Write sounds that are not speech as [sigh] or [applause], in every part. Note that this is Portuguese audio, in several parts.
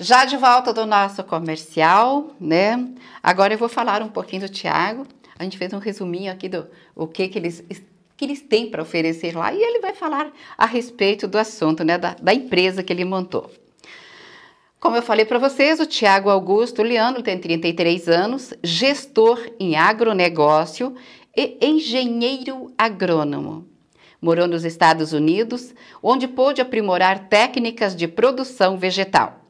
Já de volta do nosso comercial, né? Agora eu vou falar um pouquinho do Tiago. A gente fez um resuminho aqui do o que, que eles que eles têm para oferecer lá e ele vai falar a respeito do assunto, né, da, da empresa que ele montou. Como eu falei para vocês, o Tiago Augusto Liano tem 33 anos, gestor em agronegócio e engenheiro agrônomo. Morou nos Estados Unidos, onde pôde aprimorar técnicas de produção vegetal.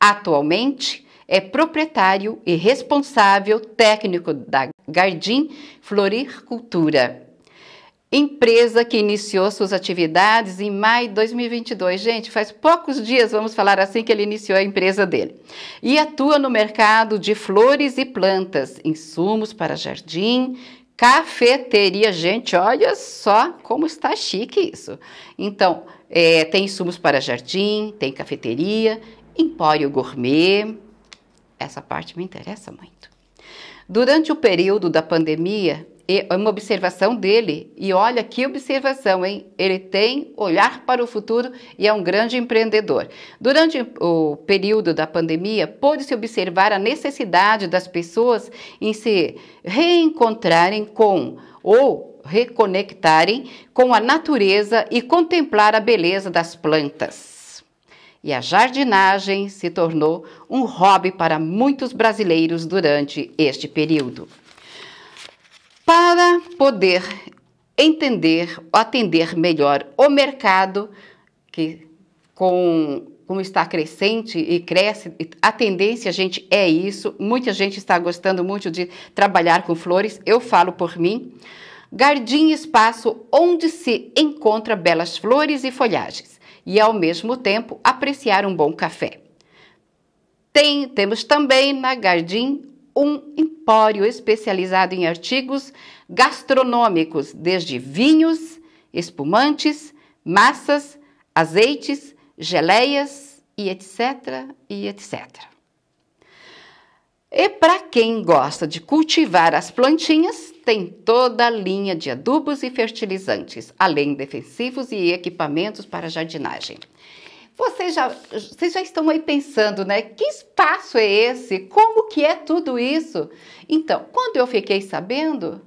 Atualmente, é proprietário e responsável técnico da Gardim Floricultura, empresa que iniciou suas atividades em maio de 2022. Gente, faz poucos dias, vamos falar assim, que ele iniciou a empresa dele. E atua no mercado de flores e plantas, insumos para jardim, cafeteria. Gente, olha só como está chique isso. Então, é, tem insumos para jardim, tem cafeteria, Empório Gourmet. Essa parte me interessa muito. Durante o período da pandemia, é uma observação dele, e olha que observação, hein? Ele tem olhar para o futuro e é um grande empreendedor. Durante o período da pandemia, pôde-se observar a necessidade das pessoas em se reencontrarem com ou reconectarem com a natureza e contemplar a beleza das plantas e a jardinagem se tornou um hobby para muitos brasileiros durante este período. Para poder entender, atender melhor o mercado que com como está crescente e cresce, a tendência, gente, é isso. Muita gente está gostando muito de trabalhar com flores, eu falo por mim. Gardim Espaço, onde se encontra belas flores e folhagens e, ao mesmo tempo, apreciar um bom café. Tem, temos também na Gardim um empório especializado em artigos gastronômicos, desde vinhos, espumantes, massas, azeites, geleias e etc. e etc. E para quem gosta de cultivar as plantinhas, tem toda a linha de adubos e fertilizantes, além defensivos e equipamentos para jardinagem. Vocês já, vocês já estão aí pensando, né? Que espaço é esse? Como que é tudo isso? Então, quando eu fiquei sabendo,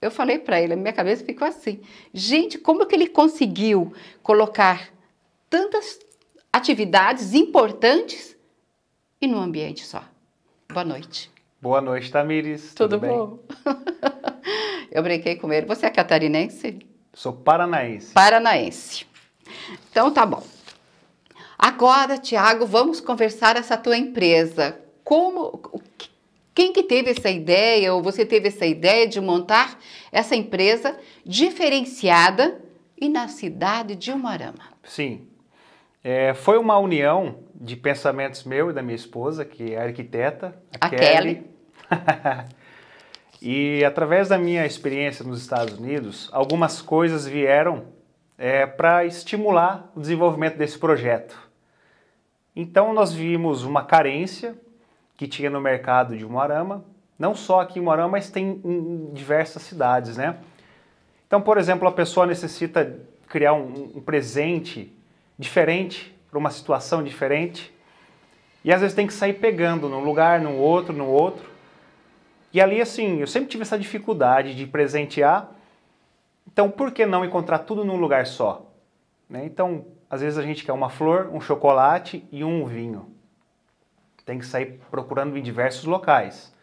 eu falei para ele, a minha cabeça ficou assim: gente, como que ele conseguiu colocar tantas atividades importantes e num ambiente só? Boa noite. Boa noite, Tamires. Tudo, Tudo bem? bom? [laughs] Eu brinquei com ele. Você é catarinense? Sou paranaense. Paranaense. Então tá bom. Agora, Tiago, vamos conversar essa tua empresa. Como quem que teve essa ideia ou você teve essa ideia de montar essa empresa diferenciada e na cidade de Umarama? Sim. É, foi uma união de pensamentos meu e da minha esposa, que é arquiteta, a, a Kelly. Kelly. [laughs] e através da minha experiência nos Estados Unidos, algumas coisas vieram é, para estimular o desenvolvimento desse projeto. Então nós vimos uma carência que tinha no mercado de Moarama, não só aqui em Moarama, mas tem em diversas cidades, né? Então, por exemplo, a pessoa necessita criar um, um presente diferente para uma situação diferente e às vezes tem que sair pegando num lugar, num outro, num outro. E ali, assim, eu sempre tive essa dificuldade de presentear. Então, por que não encontrar tudo num lugar só? Né? Então, às vezes a gente quer uma flor, um chocolate e um vinho. Tem que sair procurando em diversos locais.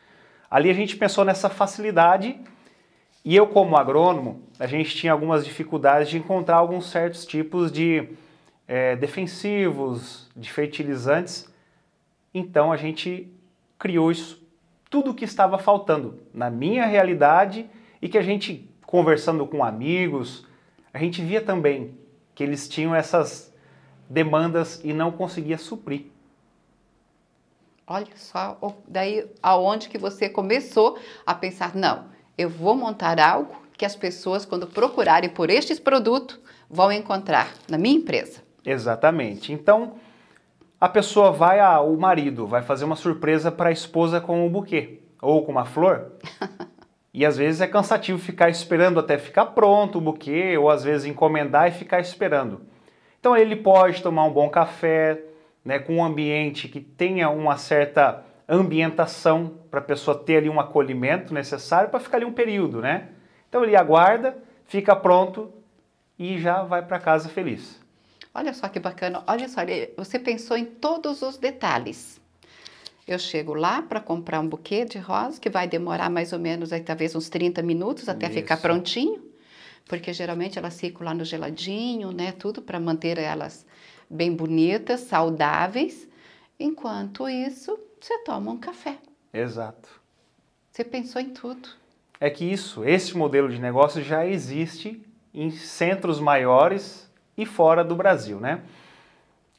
Ali a gente pensou nessa facilidade e eu, como agrônomo, a gente tinha algumas dificuldades de encontrar alguns certos tipos de é, defensivos, de fertilizantes. Então a gente criou isso tudo o que estava faltando na minha realidade e que a gente, conversando com amigos, a gente via também que eles tinham essas demandas e não conseguia suprir. Olha só, daí aonde que você começou a pensar, não, eu vou montar algo que as pessoas, quando procurarem por estes produtos, vão encontrar na minha empresa. Exatamente. Então, a pessoa vai, a, o marido vai fazer uma surpresa para a esposa com um buquê ou com uma flor. [laughs] E às vezes é cansativo ficar esperando até ficar pronto o buquê, ou às vezes encomendar e ficar esperando. Então ele pode tomar um bom café, né, com um ambiente que tenha uma certa ambientação para a pessoa ter ali um acolhimento necessário para ficar ali um período, né? Então ele aguarda, fica pronto e já vai para casa feliz. Olha só que bacana, olha só, você pensou em todos os detalhes. Eu chego lá para comprar um buquê de rosa, que vai demorar mais ou menos, aí, talvez uns 30 minutos até Isso. ficar prontinho, porque geralmente elas ficam lá no geladinho, né, tudo para manter elas bem bonitas, saudáveis. Enquanto isso, você toma um café. Exato. Você pensou em tudo. É que isso, esse modelo de negócio já existe em centros maiores e fora do Brasil, né?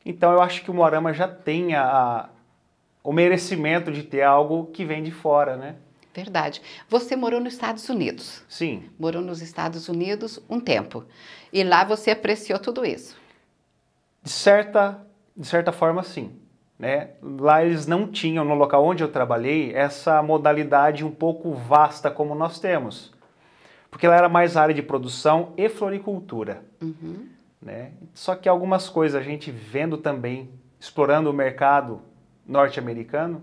Então eu acho que o Morama já tem a, o merecimento de ter algo que vem de fora, né? Verdade. Você morou nos Estados Unidos. Sim. Morou nos Estados Unidos um tempo. E lá você apreciou tudo isso. De certa, de certa forma, sim. Né? Lá eles não tinham, no local onde eu trabalhei, essa modalidade um pouco vasta como nós temos. Porque lá era mais área de produção e floricultura. Uhum. Né? Só que algumas coisas a gente vendo também, explorando o mercado norte-americano,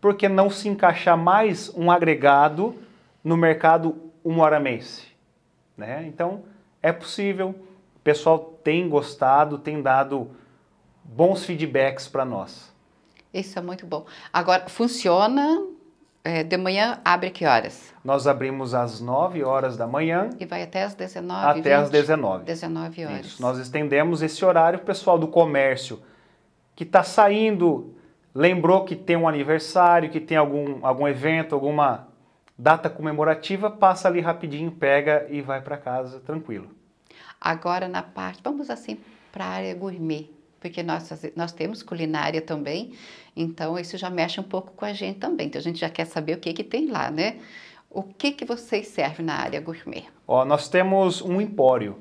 por que não se encaixar mais um agregado no mercado humoramense? Né? Então, é possível, o pessoal tem gostado, tem dado bons feedbacks para nós. Isso é muito bom. Agora, funciona é, de manhã abre que horas? Nós abrimos às 9 horas da manhã. E vai até às 19 Até 20, às 19. 19 horas. Isso. Nós estendemos esse horário. O pessoal do comércio que está saindo, lembrou que tem um aniversário, que tem algum, algum evento, alguma data comemorativa, passa ali rapidinho, pega e vai para casa tranquilo. Agora na parte, vamos assim para a área gourmet porque nós, nós temos culinária também, então isso já mexe um pouco com a gente também. Então a gente já quer saber o que, que tem lá, né? O que, que vocês servem na área gourmet? Ó, nós temos um empório.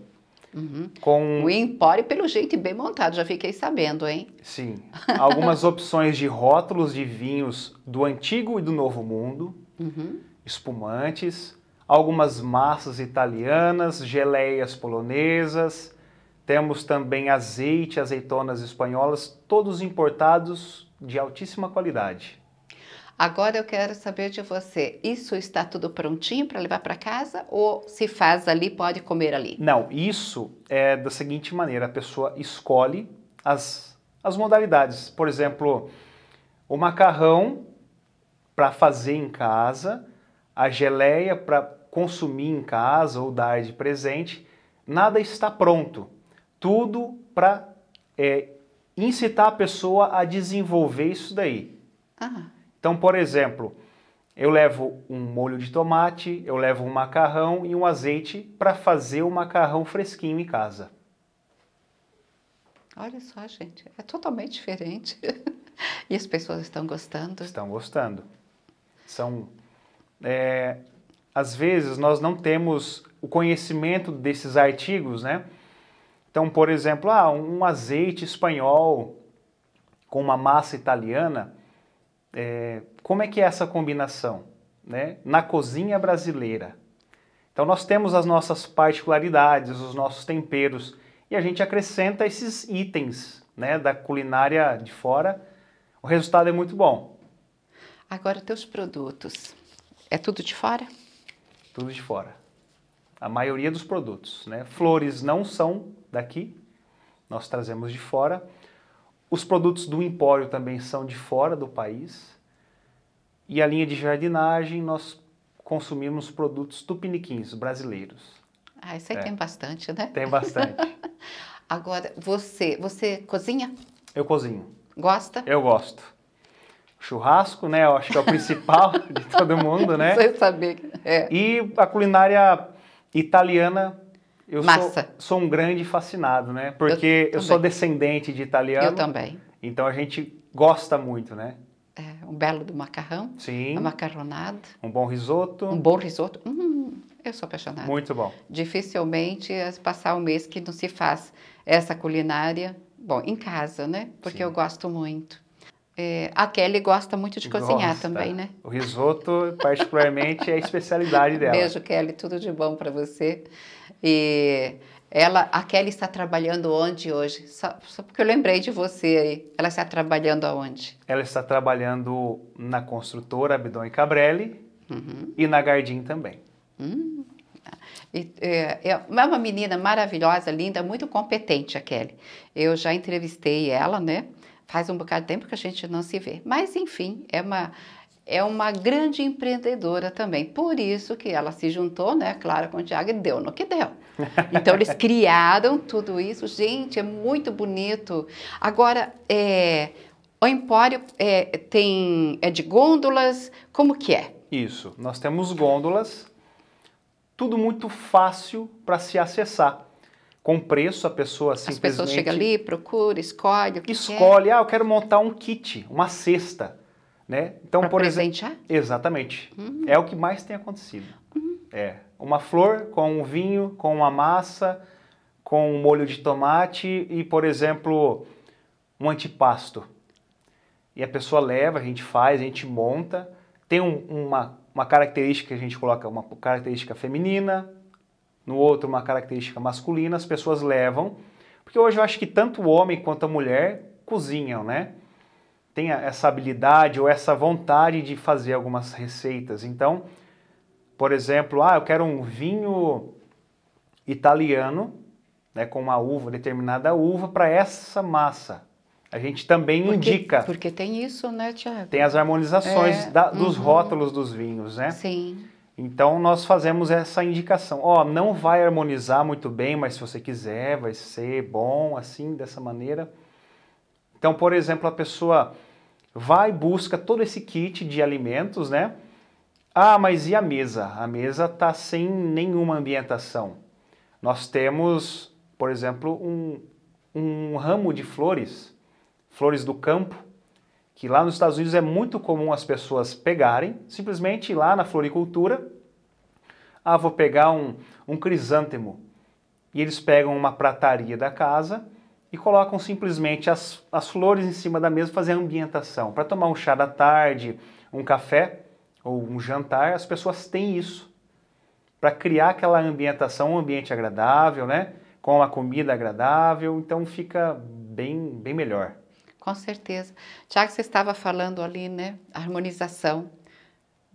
Uhum. Com... O empório, pelo jeito, bem montado, já fiquei sabendo, hein? Sim. Algumas [laughs] opções de rótulos de vinhos do Antigo e do Novo Mundo, uhum. espumantes, algumas massas italianas, geleias polonesas, temos também azeite, azeitonas espanholas, todos importados de altíssima qualidade. Agora eu quero saber de você, isso está tudo prontinho para levar para casa ou se faz ali, pode comer ali? Não, isso é da seguinte maneira, a pessoa escolhe as, as modalidades. Por exemplo, o macarrão para fazer em casa, a geleia para consumir em casa ou dar de presente, nada está pronto tudo para é, incitar a pessoa a desenvolver isso daí. Ah. Então, por exemplo, eu levo um molho de tomate, eu levo um macarrão e um azeite para fazer o macarrão fresquinho em casa. Olha só, gente, é totalmente diferente. [laughs] e as pessoas estão gostando. Estão gostando. São. É, às vezes nós não temos o conhecimento desses artigos, né? Então, por exemplo, ah, um azeite espanhol com uma massa italiana, é, como é que é essa combinação? Né? Na cozinha brasileira. Então, nós temos as nossas particularidades, os nossos temperos, e a gente acrescenta esses itens né, da culinária de fora. O resultado é muito bom. Agora, teus produtos. É tudo de fora? Tudo de fora a maioria dos produtos. Né? Flores não são daqui, nós trazemos de fora. Os produtos do Empório também são de fora do país. E a linha de jardinagem, nós consumimos produtos tupiniquins brasileiros. Ah, isso aí é. tem bastante, né? Tem bastante. [laughs] Agora, você, você cozinha? Eu cozinho. Gosta? Eu gosto. Churrasco, né? Eu acho que é o principal [laughs] de todo mundo, né? Sem saber. É. E a culinária Italiana, eu Massa. Sou, sou um grande fascinado, né? Porque eu, eu sou descendente de italiano. Eu também. Então a gente gosta muito, né? É, um belo do macarrão. Sim. Uma macarronada. Um bom risoto. Um bom risoto. Hum, eu sou apaixonada. Muito bom. Dificilmente é passar um mês que não se faz essa culinária, bom, em casa, né? Porque Sim. eu gosto muito. É, a Kelly gosta muito de cozinhar também, né? O risoto, particularmente, é a especialidade dela. Beijo, Kelly, tudo de bom para você. E ela, a Kelly está trabalhando onde hoje? Só, só, porque eu lembrei de você aí. Ela está trabalhando aonde? Ela está trabalhando na construtora Abdon e Cabrelli uhum. e na Gardim também. Hum. Tá. E, é, é, é, uma menina maravilhosa, linda, muito competente a Kelly. Eu já entrevistei ela, né? faz um bocado de tempo que a gente não se vê. Mas, enfim, é uma, é uma grande empreendedora também. Por isso que ela se juntou, né, Clara, com o Tiago e deu no que deu. [laughs] Então, eles criaram tudo isso. Gente, é muito bonito. Agora, é, o Empório é, tem, é de gôndolas, como que é? Isso, nós temos gôndolas, tudo muito fácil para se acessar. Com preço, a pessoa simplesmente... As pessoas chegam ali, procura, escolhe o que Escolhe, quer. ah, eu quero montar um kit, uma cesta, né? Então, pra por exemplo... Exatamente. Uhum. É o que mais tem acontecido. Uhum. É, uma flor com um vinho, com uma massa, com um molho de tomate e, por exemplo, um antipasto. E a pessoa leva, a gente faz, a gente monta. Tem um, uma, uma característica que a gente coloca, uma característica feminina, no outro uma característica masculina, as pessoas levam. Porque hoje eu acho que tanto o homem quanto a mulher cozinham, né? Tem essa habilidade ou essa vontade de fazer algumas receitas. Então, por exemplo, ah, eu quero um vinho italiano, né, com uma uva, determinada uva, para essa massa. A gente também porque, indica. Porque tem isso, né, Tiago? Tem as harmonizações é, da, dos uhum. rótulos dos vinhos, né? Sim. Então nós fazemos essa indicação. Ó, oh, não vai harmonizar muito bem, mas se você quiser, vai ser bom assim, dessa maneira. Então, por exemplo, a pessoa vai busca todo esse kit de alimentos, né? Ah, mas e a mesa? A mesa tá sem nenhuma ambientação. Nós temos, por exemplo, um, um ramo de flores, flores do campo, que lá nos Estados Unidos é muito comum as pessoas pegarem, simplesmente lá na floricultura, ah, vou pegar um, um crisântemo. E eles pegam uma prataria da casa e colocam simplesmente as, as flores em cima da mesa fazer ambientação. Para tomar um chá da tarde, um café ou um jantar, as pessoas têm isso. Para criar aquela ambientação, um ambiente agradável, né? com uma comida agradável, então fica bem, bem melhor. Com certeza. Tiago, você estava falando ali, né? Harmonização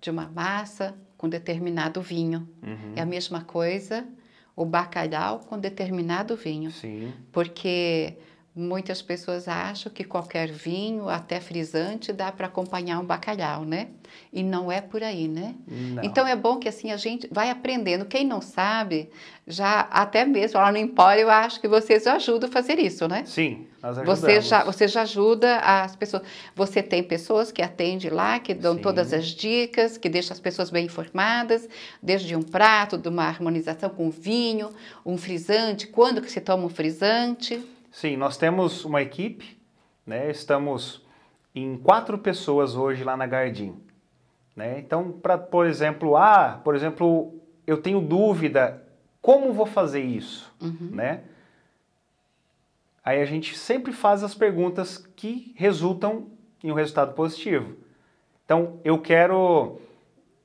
de uma massa com determinado vinho. Uhum. É a mesma coisa o bacalhau com determinado vinho. Sim. Porque Muitas pessoas acham que qualquer vinho, até frisante, dá para acompanhar um bacalhau, né? E não é por aí, né? Não. Então é bom que assim a gente vai aprendendo. Quem não sabe, já até mesmo lá no Empório, eu acho que vocês ajudam a fazer isso, né? Sim, nós Você já, você já ajuda as pessoas. Você tem pessoas que atendem lá, que dão Sim. todas as dicas, que deixam as pessoas bem informadas, desde um prato, de uma harmonização com vinho, um frisante, quando que se toma um frisante. Sim, nós temos uma equipe, né? Estamos em quatro pessoas hoje lá na Gardim. Né? Então, para, por exemplo, ah, por exemplo, eu tenho dúvida como vou fazer isso, uhum. né? Aí a gente sempre faz as perguntas que resultam em um resultado positivo. Então, eu quero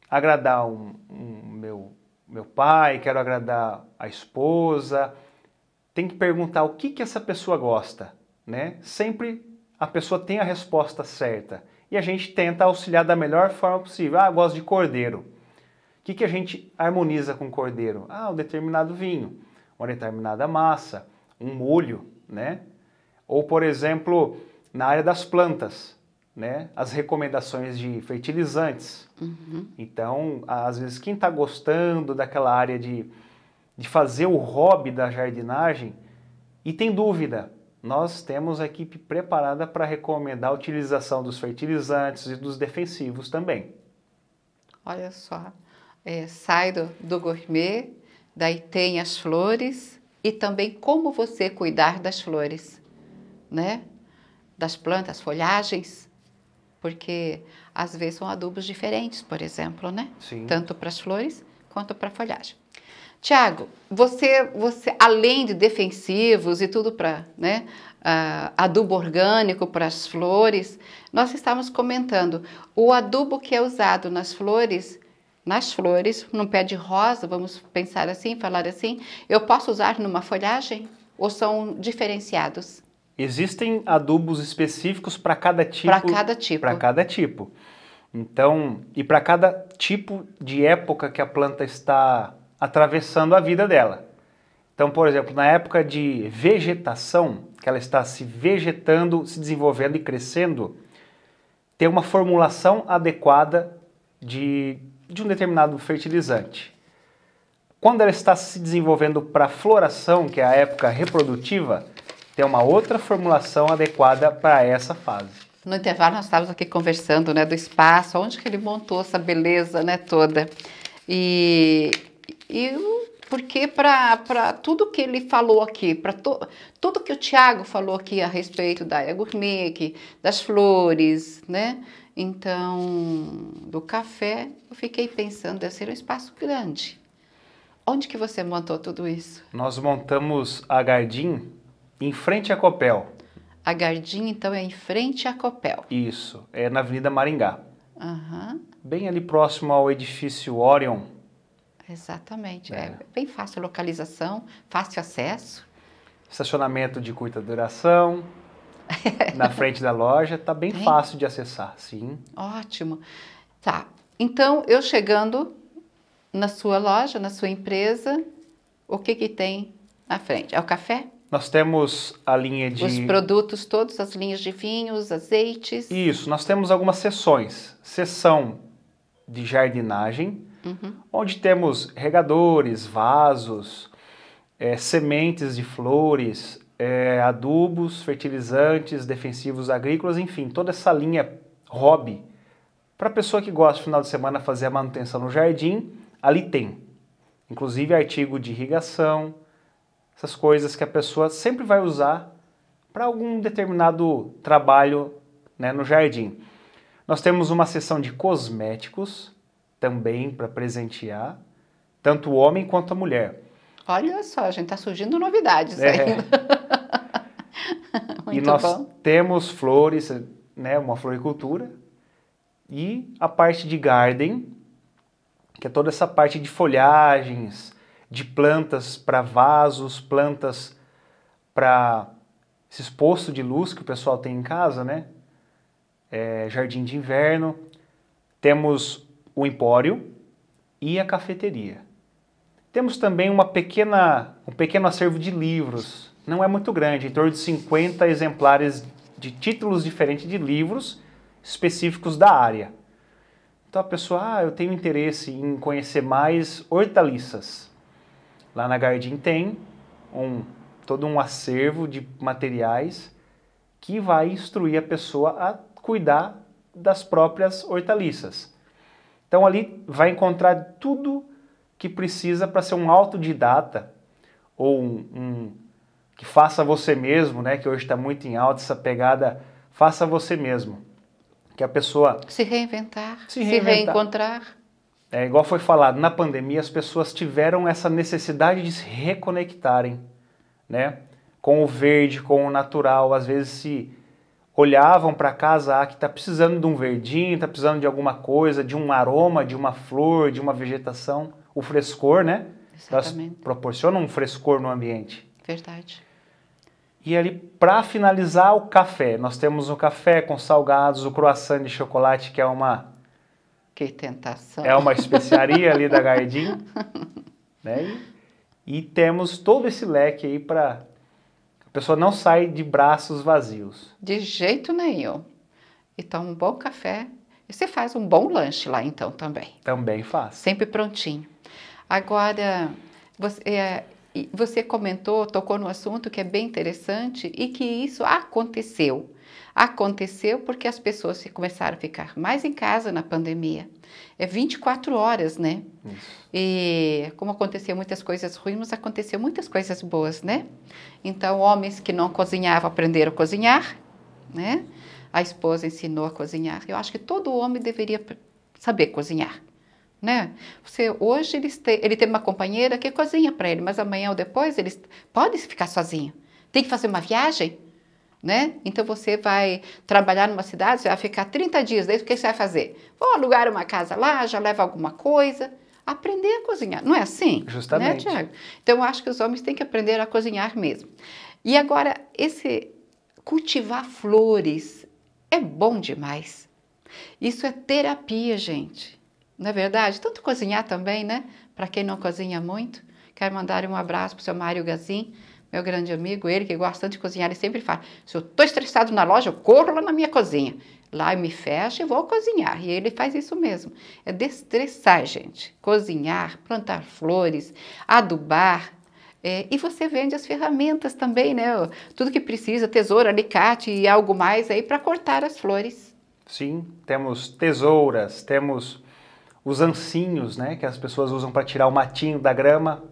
agradar um, um meu, meu pai, quero agradar a esposa, tem que perguntar o que, que essa pessoa gosta, né? Sempre a pessoa tem a resposta certa e a gente tenta auxiliar da melhor forma possível. Ah, gosto de cordeiro. O que, que a gente harmoniza com cordeiro? Ah, um determinado vinho, uma determinada massa, um molho, né? Ou, por exemplo, na área das plantas, né? As recomendações de fertilizantes. Uhum. Então, às vezes, quem está gostando daquela área de de fazer o hobby da jardinagem e tem dúvida, nós temos a equipe preparada para recomendar a utilização dos fertilizantes e dos defensivos também. Olha só, é, sai do, do gourmet, daí tem as flores e também como você cuidar das flores, né? Das plantas, folhagens, porque às vezes são adubos diferentes, por exemplo, né? Sim. Tanto para as flores quanto para a folhagem. Tiago, você, você, além de defensivos e tudo para, né, uh, adubo orgânico para as flores, nós estávamos comentando o adubo que é usado nas flores, nas flores, num pé de rosa, vamos pensar assim, falar assim, eu posso usar numa folhagem ou são diferenciados? Existem adubos específicos para cada tipo. Para cada tipo. Para cada tipo. Então, e para cada tipo de época que a planta está atravessando a vida dela. Então, por exemplo, na época de vegetação, que ela está se vegetando, se desenvolvendo e crescendo, ter uma formulação adequada de, de um determinado fertilizante. Quando ela está se desenvolvendo para floração, que é a época reprodutiva, ter uma outra formulação adequada para essa fase. No intervalo nós estávamos aqui conversando, né, do espaço, onde que ele montou essa beleza, né, toda. E e porque para tudo que ele falou aqui, para to, tudo que o Tiago falou aqui a respeito da área gourmet, das flores, né? Então, do café, eu fiquei pensando, deve ser um espaço grande. Onde que você montou tudo isso? Nós montamos a Gardim em frente à Copel. A Gardim, então, é em frente à Copel. Isso, é na Avenida Maringá. Uhum. Bem ali próximo ao edifício Orion, Exatamente. É. é bem fácil localização, fácil acesso. Estacionamento de curta duração, [laughs] na frente da loja, tá bem Tem? fácil de acessar, sim. Ótimo. Tá. Então, eu chegando na sua loja, na sua empresa, o que que tem na frente? É o café? Nós temos a linha de os produtos todos, as linhas de vinhos, azeites. Isso, nós temos algumas sessões sessão de jardinagem, uhum. onde temos regadores, vasos, é, sementes de flores, é, adubos, fertilizantes, defensivos agrícolas, enfim, toda essa linha hobby. Para a pessoa que gosta, no final de semana, fazer a manutenção no jardim, ali tem. Inclusive artigo de irrigação, essas coisas que a pessoa sempre vai usar para algum determinado trabalho né, no jardim. Nós temos uma seção de cosméticos, também para presentear, tanto o homem quanto a mulher. Olha só, a gente está surgindo novidades é. ainda. [laughs] [laughs] e nós bom. temos flores, né, uma floricultura, e a parte de garden, que é toda essa parte de folhagens, de plantas para vasos, plantas para esse posto de luz que o pessoal tem em casa, né? É, jardim de inverno. Temos o empório e a cafeteria. Temos também uma pequena, um pequeno acervo de livros, não é muito grande, em torno de 50 exemplares de títulos diferentes de livros específicos da área. Então a pessoa, ah, eu tenho interesse em conhecer mais hortaliças. Lá na Gardim tem um, todo um acervo de materiais que vai instruir a pessoa a cuidar das próprias hortaliças. Então ali vai encontrar tudo que precisa para ser um autodidata ou um, um, que faça você mesmo, né? Que hoje está muito em alta essa pegada, faça você mesmo, que a pessoa se reinventar, se, reinventar. se reencontrar. É igual foi falado na pandemia, as pessoas tiveram essa necessidade de se reconectarem, né? Com o verde, com o natural, às vezes se olhavam para casa, ah, que está precisando de um verdinho, está precisando de alguma coisa, de um aroma, de uma flor, de uma vegetação, o frescor, né? Exatamente. Elas proporcionam um frescor no ambiente. Verdade. E ali, para finalizar, o café. Nós temos o café com salgados, o croissant de chocolate, que é uma... Que tentação. É uma especiaria ali da Gardim. [laughs] né? E temos todo esse leque aí para a pessoa não sai de braços vazios. De jeito nenhum. E toma um bom café. E você faz um bom lanche lá então também. Também faz. Sempre prontinho. Agora, você, é, você comentou, tocou no assunto que é bem interessante e que isso aconteceu. Aconteceu porque as pessoas começaram a ficar mais em casa na pandemia. É 24 horas, né? Isso. E como aconteceu muitas coisas ruins, mas aconteceu muitas coisas boas, né? Então, homens que não cozinhavam aprenderam a cozinhar, né? A esposa ensinou a cozinhar. Eu acho que todo homem deveria saber cozinhar né? Você hoje ele tem, ele tem uma companheira que é cozinha para ele, mas amanhã ou depois ele pode ficar sozinho. Tem que fazer uma viagem, né? Então você vai trabalhar numa cidade, você vai ficar 30 dias, daí o que você vai fazer? Vou alugar uma casa lá, já leva alguma coisa, aprender a cozinhar. Não é assim? Né, Justamente. Né, Tiago? Então eu acho que os homens têm que aprender a cozinhar mesmo. E agora esse cultivar flores é bom demais. Isso é terapia, gente. Não é verdade? Tanto cozinhar também, né? Para quem não cozinha muito. Quero mandar um abraço para o seu Mário Gazin, meu grande amigo, ele que gosta tanto de cozinhar, ele sempre fala: se eu estou estressado na loja, eu corro lá na minha cozinha. Lá eu me fecho e vou cozinhar. E ele faz isso mesmo. É destressar, gente. Cozinhar, plantar flores, adubar. É, e você vende as ferramentas também, né? Tudo que precisa, tesoura, alicate e algo mais aí para cortar as flores. Sim, temos tesouras, temos os ancinhos, né? Que as pessoas usam para tirar o matinho da grama.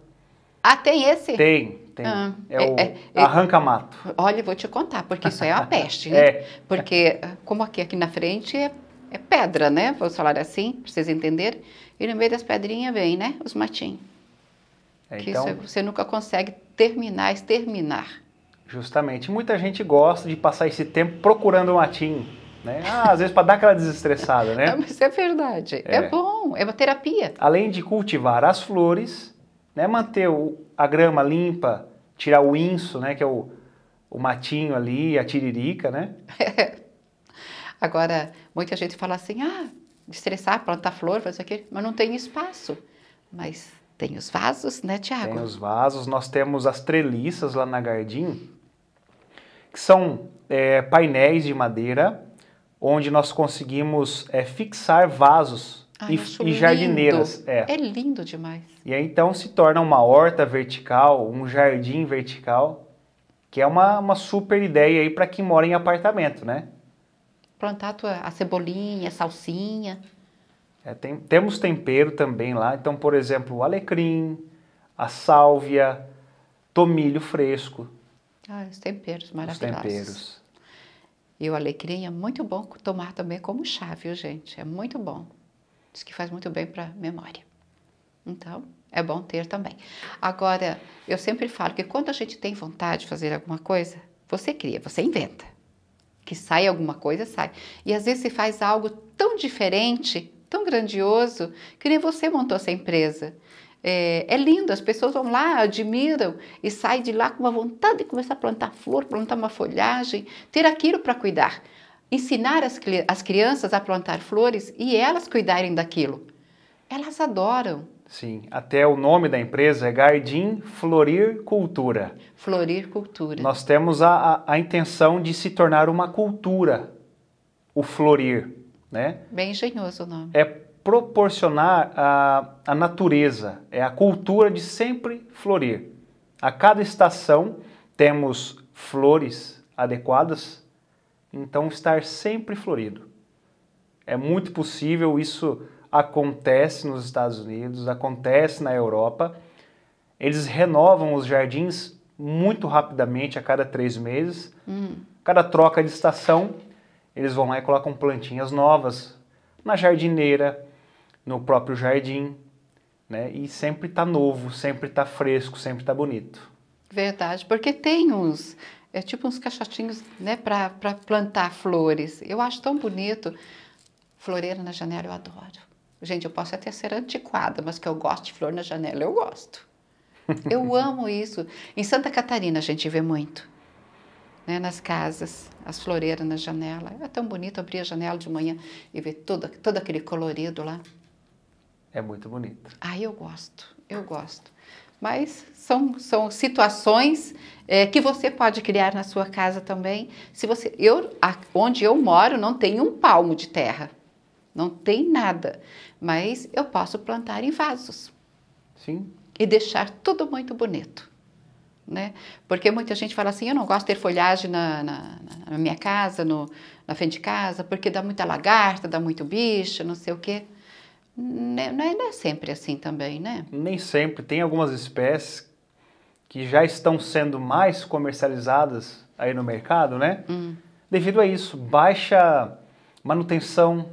Ah, tem esse? Tem, tem. Ah, é, é, o é, é. arranca-mato. Olha, vou te contar, porque isso é uma [laughs] peste, né? é. Porque, ah, como aqui, aqui na frente é, é pedra, né? vou falar assim, para vocês entenderem. E no meio das pedrinhas vem, né? Os matinhos. É, que então, isso, você nunca consegue terminar, exterminar. Justamente. Muita gente gosta de passar esse tempo procurando o matinho. Né? Ah, às vezes para dar aquela desestressada, né? Não, é, mas é verdade. É. é. bom, é uma terapia. Além de cultivar as flores, né, manter o, a grama limpa, tirar o inso, né, que é o, o matinho ali, a tiririca, né? [laughs] Agora, muita gente fala assim, ah, estressar, plantar flor, fazer aquilo, mas não tem espaço. Mas tem os vasos, né, Tiago? Tem os vasos. Nós temos as treliças lá na Gardim, que são é, painéis de madeira onde nós conseguimos é, fixar vasos e, e jardineiras. É. é. lindo demais. E aí então se torna uma horta vertical, um jardim vertical, que é uma, uma super ideia aí para quem mora em apartamento, né? Plantar a, tua, a cebolinha, a salsinha. É, tem, temos tempero também lá, então, por exemplo, o alecrim, a sálvia, tomilho fresco. Ah, os temperos maravilhosos. Os temperos. E o alecrim é muito bom tomar também como chá, viu, gente? É muito bom. Diz que faz muito bem para a memória. Então, é bom ter também. Agora, eu sempre falo que quando a gente tem vontade de fazer alguma coisa, você cria, você inventa. Que sai alguma coisa, sai. E às vezes você faz algo tão diferente, tão grandioso, que nem você montou essa empresa. É, é, lindo, as pessoas vão lá, admiram e saem de lá com uma vontade de começar a plantar flor, plantar uma folhagem, ter aquilo para cuidar. Ensinar as, as crianças a plantar flores e elas cuidarem daquilo. Elas adoram. Sim, até o nome da empresa é Gardim Florir Cultura. Florir Cultura. Nós temos a, a, a intenção de se tornar uma cultura, o florir, né? Bem engenhoso o nome. É proporcionar a, a natureza, é a cultura de sempre florir. A cada estação temos flores adequadas, então estar sempre florido. É muito possível, isso acontece nos Estados Unidos, acontece na Europa. Eles renovam os jardins muito rapidamente, a cada três meses. Hum. Cada troca de estação, eles vão lá e colocam plantinhas novas na jardineira, no próprio jardim, né? E sempre está novo, sempre está fresco, sempre está bonito. Verdade, porque tem uns, é tipo uns caixotinhos, né, para plantar flores. Eu acho tão bonito. Floreira na janela eu adoro. Gente, eu posso até ser antiquada, mas que eu gosto de flor na janela, eu gosto. [laughs] Eu amo isso. Em Santa Catarina a gente vê muito. Né, nas casas, as floreiras na janela. É tão bonito abrir a janela de manhã e ver todo, todo aquele colorido lá. É muito bonito. Ah, eu gosto, eu gosto. Mas são, são situações é, que você pode criar na sua casa também. Se você, eu, a, onde eu moro, não tem um palmo de terra, não tem nada, mas eu posso plantar em vasos. Sim. E deixar tudo muito bonito. Né? Porque muita gente fala assim, eu não gosto de ter folhagem na, na, na minha casa, no, na frente de casa, porque dá muita lagarta, dá muito bicho, não sei o quê. Né, não é, não é sempre assim também, né? Nem sempre. Tem algumas espécies que já estão sendo mais comercializadas aí no mercado, né? Hum. Devido a isso, baixa manutenção,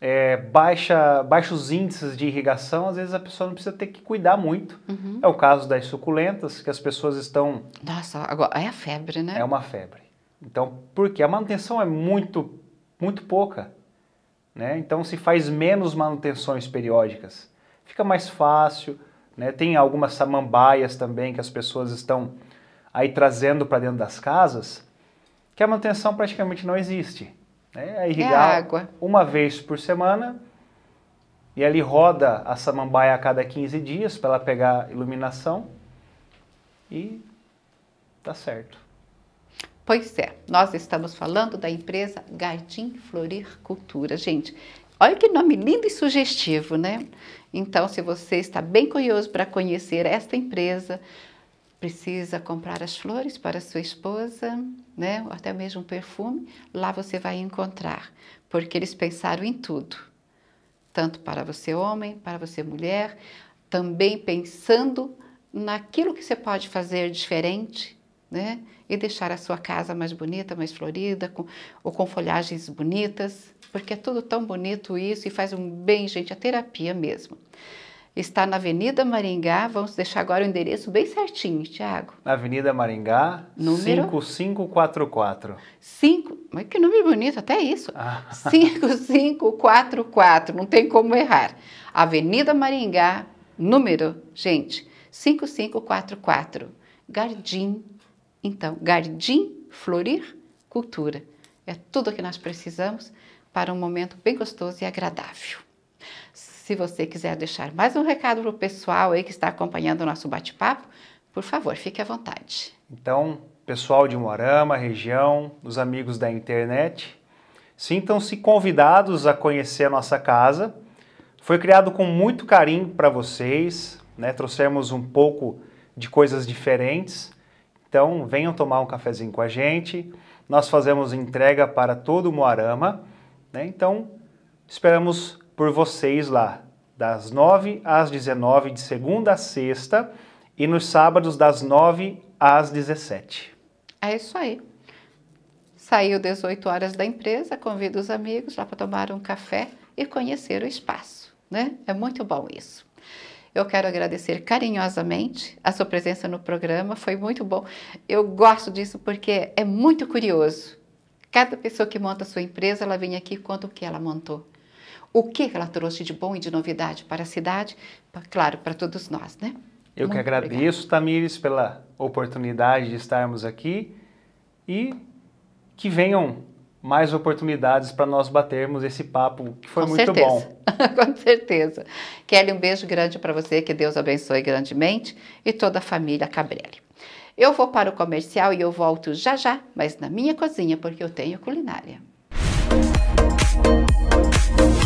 é, baixa, baixos índices de irrigação, às vezes a pessoa não precisa ter que cuidar muito. Uhum. É o caso das suculentas, que as pessoas estão. Nossa, agora é a febre, né? É uma febre. Então, porque a manutenção é muito, muito pouca né? Então se faz menos manutenções periódicas, fica mais fácil, né? Tem algumas samambaias também que as pessoas estão aí trazendo para dentro das casas, que a manutenção praticamente não existe. Né? É, é irrigar é água. uma vez por semana e ali roda a samambaia a cada 15 dias para ela pegar iluminação e tá certo. Pois é, nós estamos falando da empresa Gardim Florir Cultura. Gente, olha que nome lindo e sugestivo, né? Então, se você está bem curioso para conhecer esta empresa, precisa comprar as flores para sua esposa, né? Ou até mesmo um perfume, lá você vai encontrar, porque eles pensaram em tudo. Tanto para você homem, para você mulher, também pensando naquilo que você pode fazer diferente né? E deixar a sua casa mais bonita, mais florida, com, ou com folhagens bonitas, porque é tudo tão bonito isso e faz um bem, gente, a terapia mesmo. Está na Avenida Maringá, vamos deixar agora o endereço bem certinho, Tiago. Na Avenida Maringá, número 5544. 5, mas que número bonito, até isso. Ah. 5544, [laughs] não tem como errar. Avenida Maringá, número, gente, 5544. Gardim então, jardim, Florir, Cultura. É tudo o que nós precisamos para um momento bem gostoso e agradável. Se você quiser deixar mais um recado para o pessoal aí que está acompanhando o nosso bate-papo, por favor, fique à vontade. Então, pessoal de Moarama, região, os amigos da internet, sintam-se convidados a conhecer a nossa casa. Foi criado com muito carinho para vocês, né? trouxemos um pouco de coisas diferentes então, venham tomar um cafezinho com a gente. Nós fazemos entrega para todo o Moarama. Né? Então, esperamos por vocês lá, das 9 às 19, de segunda a sexta, e nos sábados, das 9 às 17. É isso aí. Saiu 18 horas da empresa, convida os amigos lá para tomar um café e conhecer o espaço. Né? É muito bom isso. Eu quero agradecer carinhosamente a sua presença no programa, foi muito bom. Eu gosto disso porque é muito curioso. Cada pessoa que monta a sua empresa, ela vem aqui e conta o que ela montou. O que ela trouxe de bom e de novidade para a cidade, pra, claro, para todos nós, né? Eu muito que agradeço, Tamires, pela oportunidade de estarmos aqui e que venham mais oportunidades para nós batermos esse papo, que foi Com muito certeza. bom. [laughs] Com certeza. Kelly, um beijo grande para você, que Deus abençoe grandemente e toda a família Cabrelli. Eu vou para o comercial e eu volto já já, mas na minha cozinha, porque eu tenho culinária. Música